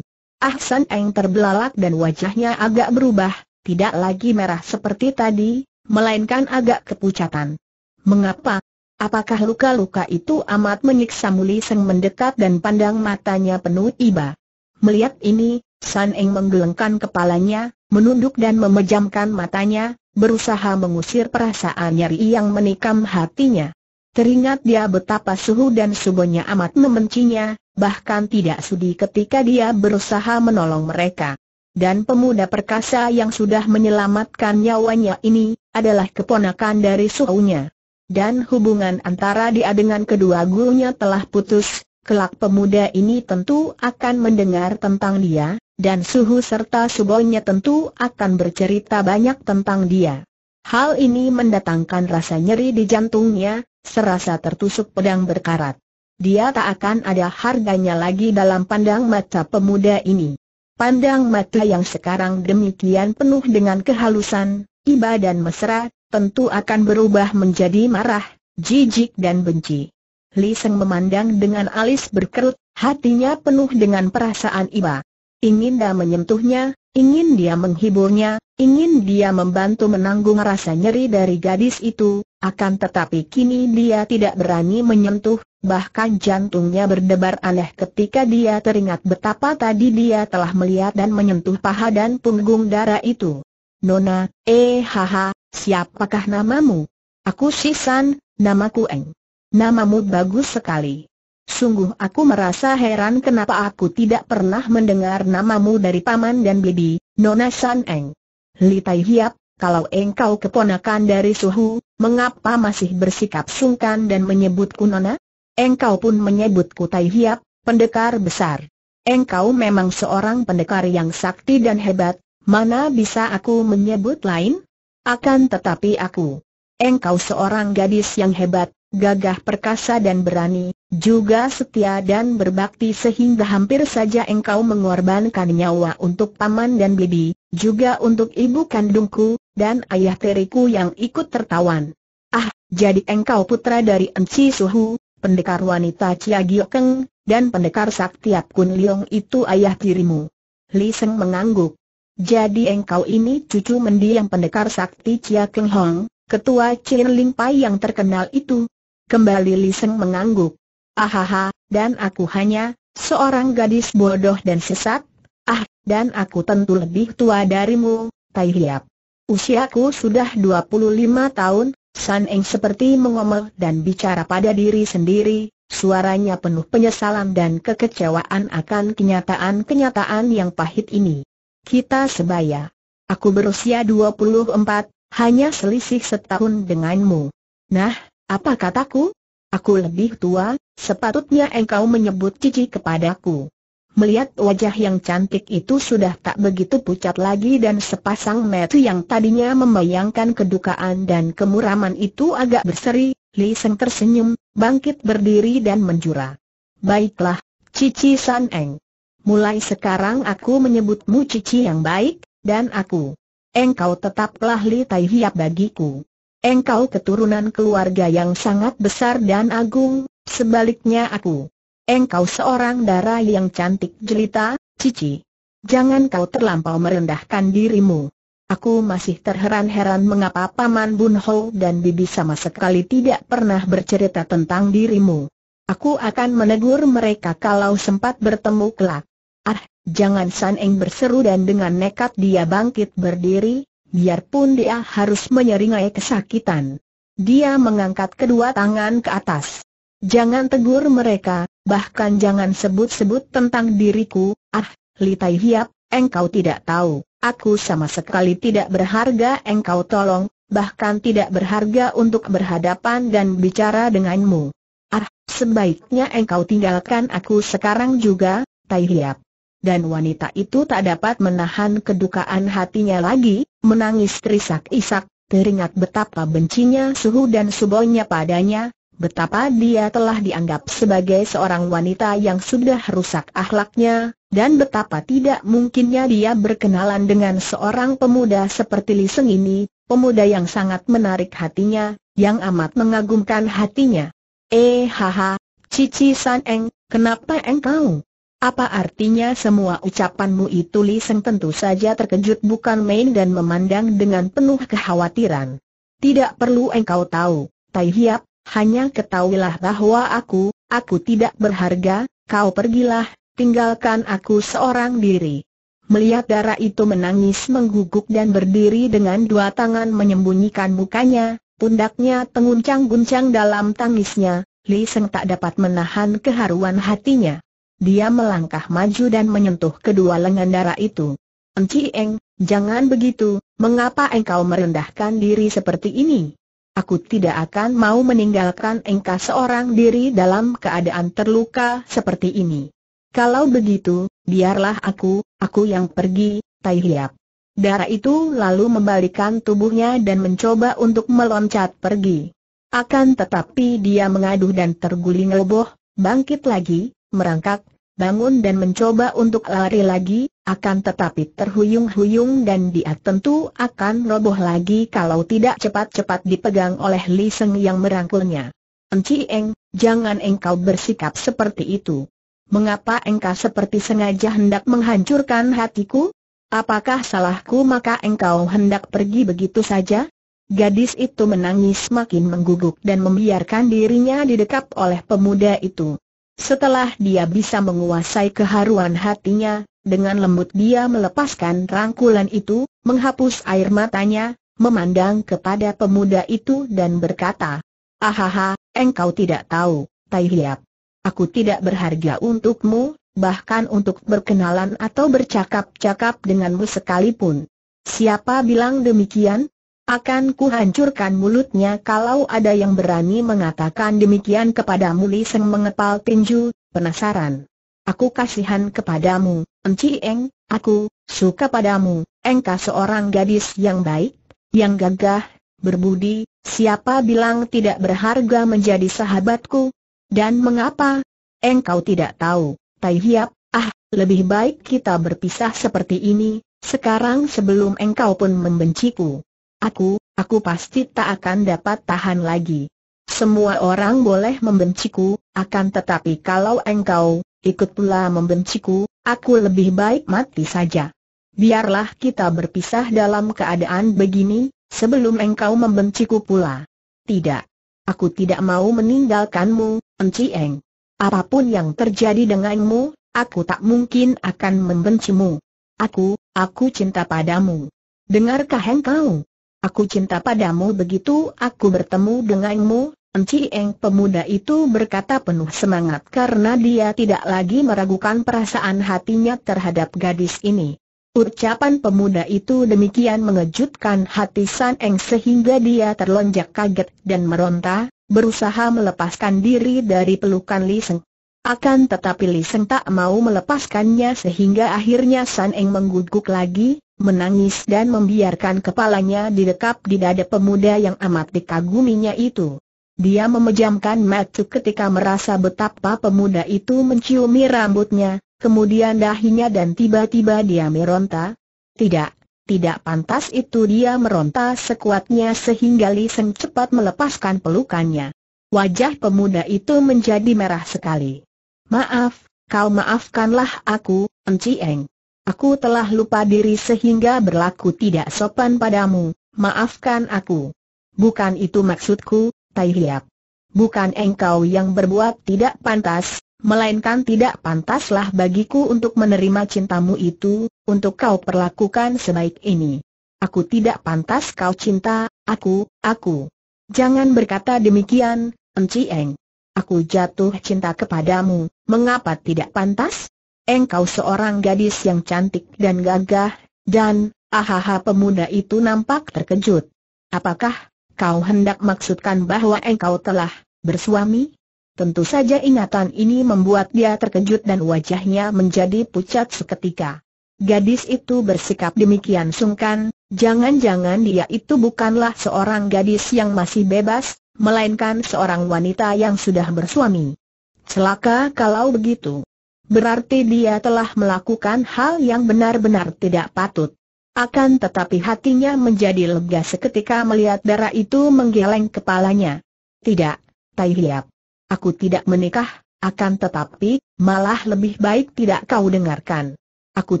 Ahsan Eng terbelalak dan wajahnya agak berubah, tidak lagi merah seperti tadi, melainkan agak kepucatan. Mengapa? Apakah luka-luka itu amat menyiksa Muli Seng mendekat dan pandang matanya penuh iba? Melihat ini, San Eng menggelengkan kepalanya, menunduk dan memejamkan matanya, berusaha mengusir perasaan nyeri yang menikam hatinya. Teringat dia betapa suhu dan subonya amat membencinya, bahkan tidak sudi ketika dia berusaha menolong mereka dan pemuda perkasa yang sudah menyelamatkan nyawanya ini, adalah keponakan dari suhunya. Dan hubungan antara dia dengan kedua gurunya telah putus, kelak pemuda ini tentu akan mendengar tentang dia, dan suhu serta subonya tentu akan bercerita banyak tentang dia. Hal ini mendatangkan rasa nyeri di jantungnya, serasa tertusuk pedang berkarat. Dia tak akan ada harganya lagi dalam pandang mata pemuda ini. Pandang mata yang sekarang demikian penuh dengan kehalusan, iba dan mesra, tentu akan berubah menjadi marah, jijik dan benci. Li Seng memandang dengan alis berkerut, hatinya penuh dengan perasaan iba. Ingin dia menyentuhnya, ingin dia menghiburnya, ingin dia membantu menanggung rasa nyeri dari gadis itu, akan tetapi kini dia tidak berani menyentuh, bahkan jantungnya berdebar aneh ketika dia teringat betapa tadi dia telah melihat dan menyentuh paha dan punggung darah itu. Nona, eh haha, siapakah namamu? Aku Sisan, namaku Eng. Namamu bagus sekali. Sungguh aku merasa heran kenapa aku tidak pernah mendengar namamu dari paman dan bibi, Nona San Eng. Li Tai Hiap, kalau engkau keponakan dari suhu, mengapa masih bersikap sungkan dan menyebutku Nona? Engkau pun menyebutku Tai Hiap, pendekar besar. Engkau memang seorang pendekar yang sakti dan hebat, mana bisa aku menyebut lain? Akan tetapi aku. Engkau seorang gadis yang hebat, gagah perkasa dan berani, juga setia dan berbakti sehingga hampir saja engkau mengorbankan nyawa untuk paman dan bibi, juga untuk ibu kandungku, dan ayah teriku yang ikut tertawan. Ah, jadi engkau putra dari Enci Suhu, pendekar wanita Chia Giokeng, dan pendekar Saktiap Kun Leong itu ayah tirimu. Li Seng mengangguk. Jadi engkau ini cucu mendiang pendekar sakti Chia Keng Hong, ketua Chin Ling Pai yang terkenal itu. Kembali Li Seng mengangguk. Ahaha, dan aku hanya seorang gadis bodoh dan sesat. Ah, dan aku tentu lebih tua darimu, Tai Hiap. Usiaku sudah 25 tahun, San Eng seperti mengomel dan bicara pada diri sendiri, suaranya penuh penyesalan dan kekecewaan akan kenyataan-kenyataan yang pahit ini. Kita sebaya. Aku berusia 24, hanya selisih setahun denganmu. Nah, apa kataku? Aku lebih tua, sepatutnya engkau menyebut cici kepadaku. Melihat wajah yang cantik itu sudah tak begitu pucat lagi dan sepasang mata yang tadinya membayangkan kedukaan dan kemuraman itu agak berseri, Li Seng tersenyum, bangkit berdiri dan menjura. Baiklah, Cici San Eng. Mulai sekarang aku menyebutmu Cici yang baik, dan aku. Engkau tetaplah Li Tai Hiap bagiku. Engkau keturunan keluarga yang sangat besar dan agung, sebaliknya aku Engkau seorang darah yang cantik jelita, Cici. Jangan kau terlampau merendahkan dirimu. Aku masih terheran-heran mengapa Paman Bun Ho dan Bibi sama sekali tidak pernah bercerita tentang dirimu. Aku akan menegur mereka kalau sempat bertemu kelak. Ah, jangan San Eng berseru dan dengan nekat dia bangkit berdiri, biarpun dia harus menyeringai kesakitan. Dia mengangkat kedua tangan ke atas. Jangan tegur mereka, bahkan jangan sebut-sebut tentang diriku, ah, Litai Hiap, engkau tidak tahu, aku sama sekali tidak berharga engkau tolong, bahkan tidak berharga untuk berhadapan dan bicara denganmu. Ah, sebaiknya engkau tinggalkan aku sekarang juga, Tai Hiap. Dan wanita itu tak dapat menahan kedukaan hatinya lagi, menangis terisak-isak, teringat betapa bencinya Suhu dan Subonya padanya, betapa dia telah dianggap sebagai seorang wanita yang sudah rusak akhlaknya, dan betapa tidak mungkinnya dia berkenalan dengan seorang pemuda seperti Li Seng ini, pemuda yang sangat menarik hatinya, yang amat mengagumkan hatinya. Eh haha, Cici San Eng, kenapa engkau? Apa artinya semua ucapanmu itu Li Seng tentu saja terkejut bukan main dan memandang dengan penuh kekhawatiran. Tidak perlu engkau tahu, Tai Hiap, hanya ketahuilah bahwa aku, aku tidak berharga, kau pergilah, tinggalkan aku seorang diri. Melihat darah itu menangis mengguguk dan berdiri dengan dua tangan menyembunyikan mukanya, pundaknya tenguncang-guncang dalam tangisnya, Li Seng tak dapat menahan keharuan hatinya. Dia melangkah maju dan menyentuh kedua lengan darah itu. Enci Eng, jangan begitu, mengapa engkau merendahkan diri seperti ini? Aku tidak akan mau meninggalkan engkau seorang diri dalam keadaan terluka seperti ini. Kalau begitu, biarlah aku, aku yang pergi, Tai Hiap. Darah itu lalu membalikan tubuhnya dan mencoba untuk meloncat pergi. Akan tetapi dia mengaduh dan terguling roboh, bangkit lagi, merangkak, bangun dan mencoba untuk lari lagi, akan tetapi terhuyung-huyung dan dia tentu akan roboh lagi kalau tidak cepat-cepat dipegang oleh Li Seng yang merangkulnya. Enci Eng, jangan engkau bersikap seperti itu. Mengapa engkau seperti sengaja hendak menghancurkan hatiku? Apakah salahku maka engkau hendak pergi begitu saja? Gadis itu menangis makin mengguguk dan membiarkan dirinya didekap oleh pemuda itu. Setelah dia bisa menguasai keharuan hatinya, dengan lembut dia melepaskan rangkulan itu, menghapus air matanya, memandang kepada pemuda itu dan berkata, Ahaha, engkau tidak tahu, Tai Hiap. Aku tidak berharga untukmu, bahkan untuk berkenalan atau bercakap-cakap denganmu sekalipun. Siapa bilang demikian? Akan kuhancurkan mulutnya kalau ada yang berani mengatakan demikian kepada Muli. Seng mengepal tinju, penasaran. Aku kasihan kepadamu, Enci Eng, aku, suka padamu, engkau seorang gadis yang baik, yang gagah, berbudi, siapa bilang tidak berharga menjadi sahabatku? Dan mengapa? Engkau tidak tahu, Tai Hiap, ah, lebih baik kita berpisah seperti ini, sekarang sebelum engkau pun membenciku. Aku, aku pasti tak akan dapat tahan lagi. Semua orang boleh membenciku, akan tetapi kalau engkau, ikut pula membenciku, aku lebih baik mati saja. Biarlah kita berpisah dalam keadaan begini, sebelum engkau membenciku pula. Tidak. Aku tidak mau meninggalkanmu, Enci Eng. Apapun yang terjadi denganmu, aku tak mungkin akan membencimu. Aku, aku cinta padamu. Dengarkah engkau? Aku cinta padamu begitu aku bertemu denganmu, Enci Eng pemuda itu berkata penuh semangat karena dia tidak lagi meragukan perasaan hatinya terhadap gadis ini. Ucapan pemuda itu demikian mengejutkan hati San Eng sehingga dia terlonjak kaget dan meronta, berusaha melepaskan diri dari pelukan Li Seng. Akan tetapi Li Seng tak mau melepaskannya sehingga akhirnya San Eng mengguguk lagi, menangis dan membiarkan kepalanya didekap di dada pemuda yang amat dikaguminya itu. Dia memejamkan mata ketika merasa betapa pemuda itu menciumi rambutnya, kemudian dahinya dan tiba-tiba dia meronta. Tidak, tidak pantas itu dia meronta sekuatnya sehingga Li Seng cepat melepaskan pelukannya. Wajah pemuda itu menjadi merah sekali. Maaf, kau maafkanlah aku, Enci Eng. Aku telah lupa diri sehingga berlaku tidak sopan padamu, maafkan aku. Bukan itu maksudku, Tai Hiap. Bukan engkau yang berbuat tidak pantas, melainkan tidak pantaslah bagiku untuk menerima cintamu itu, untuk kau perlakukan sebaik ini. Aku tidak pantas kau cinta, aku, aku. Jangan berkata demikian, Enci Eng. Aku jatuh cinta kepadamu, mengapa tidak pantas? engkau seorang gadis yang cantik dan gagah, dan, ahaha pemuda itu nampak terkejut. Apakah, kau hendak maksudkan bahwa engkau telah, bersuami? Tentu saja ingatan ini membuat dia terkejut dan wajahnya menjadi pucat seketika. Gadis itu bersikap demikian sungkan, jangan-jangan dia itu bukanlah seorang gadis yang masih bebas, melainkan seorang wanita yang sudah bersuami. Celaka kalau begitu. Berarti dia telah melakukan hal yang benar-benar tidak patut. Akan tetapi hatinya menjadi lega seketika melihat darah itu menggeleng kepalanya. Tidak, Tai Hiap. Aku tidak menikah, akan tetapi, malah lebih baik tidak kau dengarkan. Aku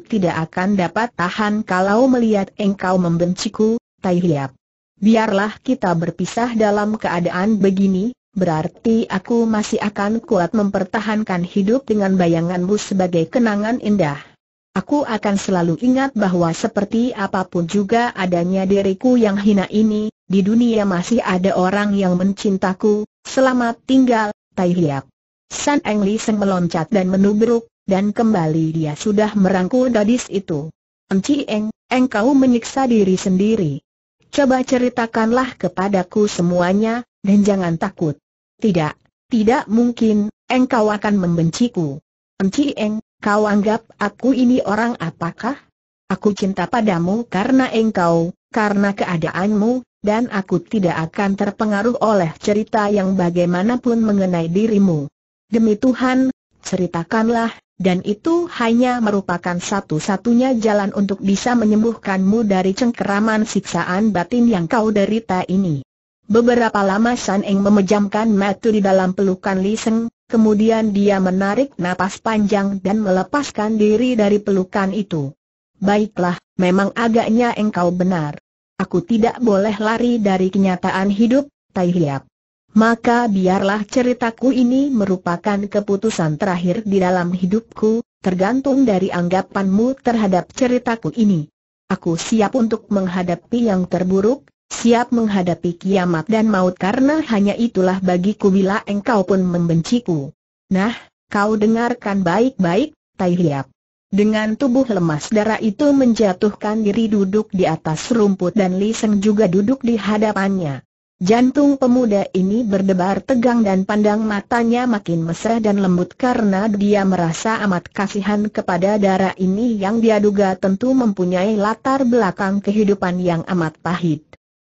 tidak akan dapat tahan kalau melihat engkau membenciku, Tai Hiap. Biarlah kita berpisah dalam keadaan begini, berarti aku masih akan kuat mempertahankan hidup dengan bayanganmu sebagai kenangan indah. Aku akan selalu ingat bahwa seperti apapun juga adanya diriku yang hina ini, di dunia masih ada orang yang mencintaku, selamat tinggal, Tai Hiap. San Eng Li Seng meloncat dan menubruk, dan kembali dia sudah merangkul gadis itu. Enci Eng, engkau menyiksa diri sendiri. Coba ceritakanlah kepadaku semuanya, dan jangan takut. Tidak, tidak mungkin, engkau akan membenciku. Enci Eng, kau anggap aku ini orang apakah? Aku cinta padamu karena engkau, karena keadaanmu, dan aku tidak akan terpengaruh oleh cerita yang bagaimanapun mengenai dirimu. Demi Tuhan, ceritakanlah, dan itu hanya merupakan satu-satunya jalan untuk bisa menyembuhkanmu dari cengkeraman siksaan batin yang kau derita ini. Beberapa lama San Eng memejamkan mata di dalam pelukan Li Seng, kemudian dia menarik napas panjang dan melepaskan diri dari pelukan itu. Baiklah, memang agaknya engkau benar. Aku tidak boleh lari dari kenyataan hidup, Tai Hiap. Maka biarlah ceritaku ini merupakan keputusan terakhir di dalam hidupku, tergantung dari anggapanmu terhadap ceritaku ini. Aku siap untuk menghadapi yang terburuk, siap menghadapi kiamat dan maut karena hanya itulah bagiku bila engkau pun membenciku. Nah, kau dengarkan baik-baik, Tai Hiap. Dengan tubuh lemas darah itu menjatuhkan diri duduk di atas rumput dan Li Seng juga duduk di hadapannya. Jantung pemuda ini berdebar tegang dan pandang matanya makin mesra dan lembut karena dia merasa amat kasihan kepada darah ini yang dia duga tentu mempunyai latar belakang kehidupan yang amat pahit.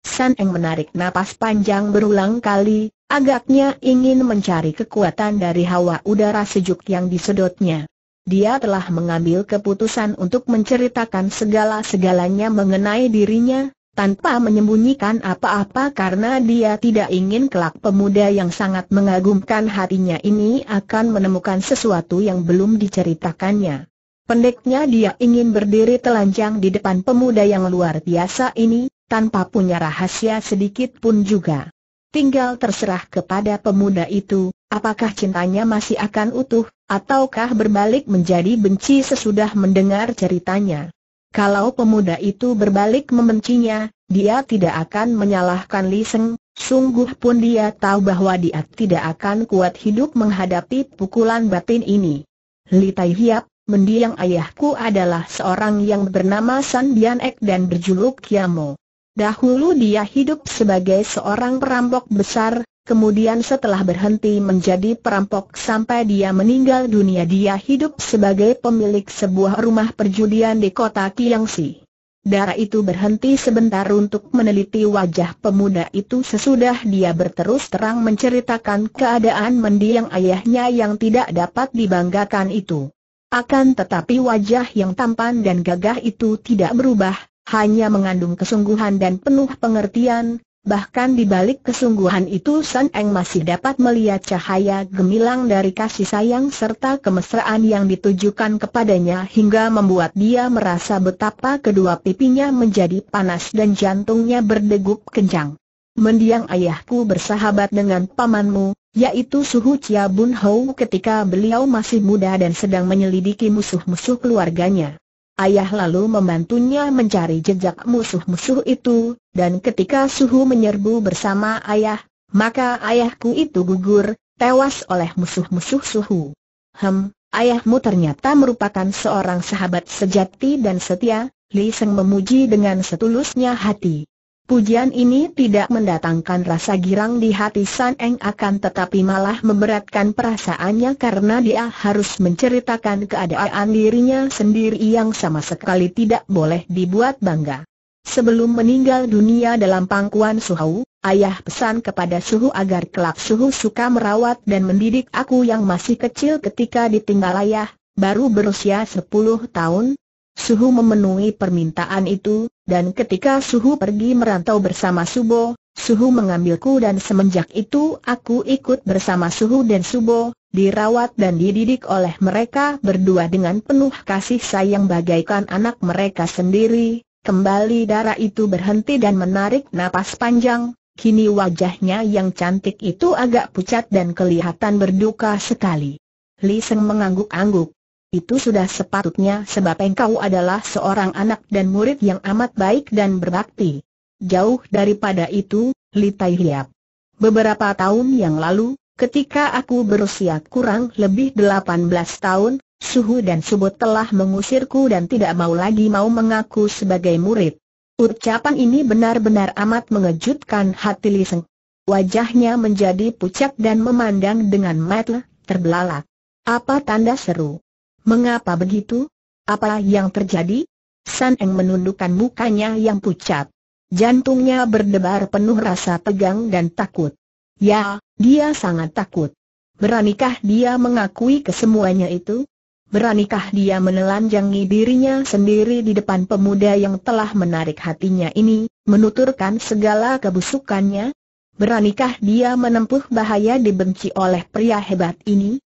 San Eng menarik napas panjang berulang kali, agaknya ingin mencari kekuatan dari hawa udara sejuk yang disedotnya. Dia telah mengambil keputusan untuk menceritakan segala-segalanya mengenai dirinya, tanpa menyembunyikan apa-apa karena dia tidak ingin kelak pemuda yang sangat mengagumkan hatinya ini akan menemukan sesuatu yang belum diceritakannya. Pendeknya dia ingin berdiri telanjang di depan pemuda yang luar biasa ini, tanpa punya rahasia sedikit pun juga. Tinggal terserah kepada pemuda itu, apakah cintanya masih akan utuh, ataukah berbalik menjadi benci sesudah mendengar ceritanya. Kalau pemuda itu berbalik membencinya, dia tidak akan menyalahkan Li Seng, sungguh pun dia tahu bahwa dia tidak akan kuat hidup menghadapi pukulan batin ini. Li Tai Hiap, mendiang ayahku adalah seorang yang bernama San Bian Ek dan berjuluk Kiamo. Dahulu dia hidup sebagai seorang perampok besar, kemudian setelah berhenti menjadi perampok sampai dia meninggal dunia dia hidup sebagai pemilik sebuah rumah perjudian di kota Kiangsi. Darah itu berhenti sebentar untuk meneliti wajah pemuda itu sesudah dia berterus terang menceritakan keadaan mendiang ayahnya yang tidak dapat dibanggakan itu. Akan tetapi wajah yang tampan dan gagah itu tidak berubah, hanya mengandung kesungguhan dan penuh pengertian, bahkan di balik kesungguhan itu San Eng masih dapat melihat cahaya gemilang dari kasih sayang serta kemesraan yang ditujukan kepadanya hingga membuat dia merasa betapa kedua pipinya menjadi panas dan jantungnya berdegup kencang. Mendiang ayahku bersahabat dengan pamanmu, yaitu Suhu Chia Bun Hou ketika beliau masih muda dan sedang menyelidiki musuh-musuh keluarganya. Ayah lalu membantunya mencari jejak musuh-musuh itu, dan ketika Suhu menyerbu bersama ayah, maka ayahku itu gugur, tewas oleh musuh-musuh Suhu. Hem, ayahmu ternyata merupakan seorang sahabat sejati dan setia, Li Seng memuji dengan setulusnya hati. Pujian ini tidak mendatangkan rasa girang di hati San Eng akan tetapi malah memberatkan perasaannya karena dia harus menceritakan keadaan dirinya sendiri yang sama sekali tidak boleh dibuat bangga. Sebelum meninggal dunia dalam pangkuan Suhu, ayah pesan kepada Suhu agar kelak Suhu suka merawat dan mendidik aku yang masih kecil ketika ditinggal ayah, baru berusia 10 tahun. Suhu memenuhi permintaan itu, dan ketika Suhu pergi merantau bersama Subo, Suhu mengambilku dan semenjak itu aku ikut bersama Suhu dan Subo, dirawat dan dididik oleh mereka berdua dengan penuh kasih sayang bagaikan anak mereka sendiri. Kembali darah itu berhenti dan menarik napas panjang, kini wajahnya yang cantik itu agak pucat dan kelihatan berduka sekali. Li Seng mengangguk-angguk. Itu sudah sepatutnya sebab engkau adalah seorang anak dan murid yang amat baik dan berbakti. Jauh daripada itu, Li Tai Hiap. Beberapa tahun yang lalu, ketika aku berusia kurang lebih 18 tahun, Suhu dan Subut telah mengusirku dan tidak mau lagi mau mengaku sebagai murid. Ucapan ini benar-benar amat mengejutkan hati Li Seng. Wajahnya menjadi pucat dan memandang dengan mata terbelalak. Apa tanda seru? Mengapa begitu? Apa yang terjadi? San Eng menundukkan mukanya yang pucat. Jantungnya berdebar penuh rasa tegang dan takut. Ya, dia sangat takut. Beranikah dia mengakui kesemuanya itu? Beranikah dia menelanjangi dirinya sendiri di depan pemuda yang telah menarik hatinya ini, menuturkan segala kebusukannya? Beranikah dia menempuh bahaya dibenci oleh pria hebat ini?